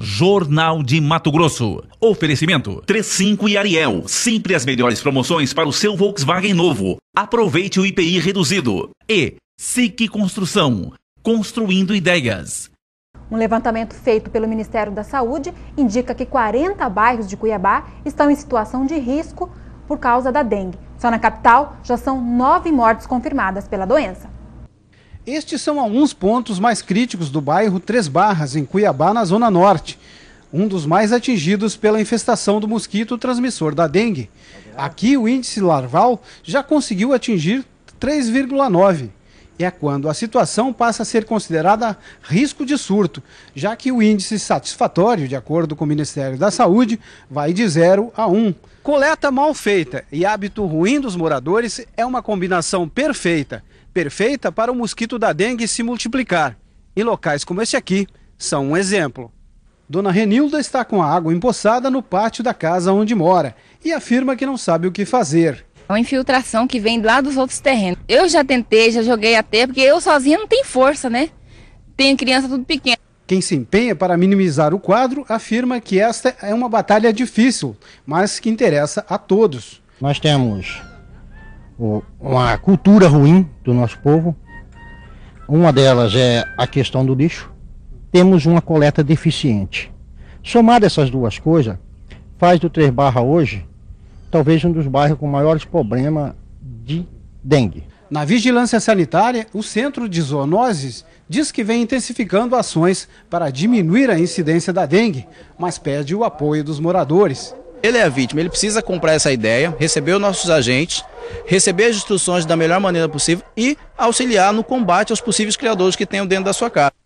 Jornal de Mato Grosso. Oferecimento 35 e Ariel. Sempre as melhores promoções para o seu Volkswagen novo. Aproveite o IPI reduzido. E SIC Construção. Construindo ideias. Um levantamento feito pelo Ministério da Saúde indica que 40 bairros de Cuiabá estão em situação de risco por causa da dengue. Só na capital já são nove mortes confirmadas pela doença. Estes são alguns pontos mais críticos do bairro Três Barras, em Cuiabá, na Zona Norte, um dos mais atingidos pela infestação do mosquito transmissor da dengue. Aqui, o índice larval já conseguiu atingir 3,9 é quando a situação passa a ser considerada risco de surto, já que o índice satisfatório, de acordo com o Ministério da Saúde, vai de 0 a 1. Um. Coleta mal feita e hábito ruim dos moradores é uma combinação perfeita perfeita para o mosquito da dengue se multiplicar. E locais como esse aqui são um exemplo. Dona Renilda está com a água empoçada no pátio da casa onde mora e afirma que não sabe o que fazer. É uma infiltração que vem lá dos outros terrenos. Eu já tentei, já joguei até, porque eu sozinha não tenho força, né? Tenho criança tudo pequena. Quem se empenha para minimizar o quadro afirma que esta é uma batalha difícil, mas que interessa a todos. Nós temos uma cultura ruim do nosso povo. Uma delas é a questão do lixo. Temos uma coleta deficiente. Somado essas duas coisas, faz do 3 barra hoje talvez um dos bairros com maiores problemas de dengue. Na vigilância sanitária, o Centro de Zoonoses diz que vem intensificando ações para diminuir a incidência da dengue, mas pede o apoio dos moradores. Ele é a vítima, ele precisa comprar essa ideia, receber os nossos agentes, receber as instruções da melhor maneira possível e auxiliar no combate aos possíveis criadores que tenham dentro da sua casa.